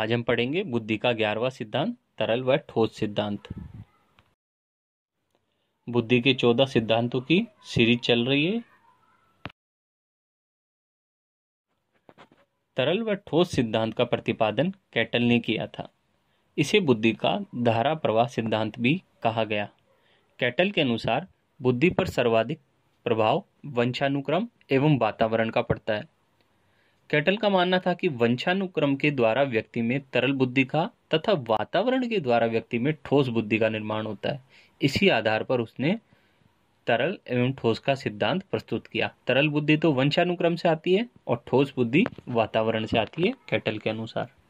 आज हम पढ़ेंगे बुद्धि का ग्यारहवा सिद्धांत तरल व ठोस सिद्धांत बुद्धि के चौदह सिद्धांतों की सीरीज चल रही है तरल व ठोस सिद्धांत का प्रतिपादन कैटल ने किया था इसे बुद्धि का धारा प्रवाह सिद्धांत भी कहा गया कैटल के अनुसार बुद्धि पर सर्वाधिक प्रभाव वंशानुक्रम एवं वातावरण का पड़ता है सेटल का मानना था कि वंशानुक्रम के द्वारा व्यक्ति में तरल बुद्धि का तथा वातावरण के द्वारा व्यक्ति में ठोस बुद्धि का निर्माण होता है इसी आधार पर उसने तरल एवं ठोस का सिद्धांत प्रस्तुत किया तरल बुद्धि तो वंशानुक्रम से आती है और ठोस बुद्धि वातावरण से आती है कैटल के अनुसार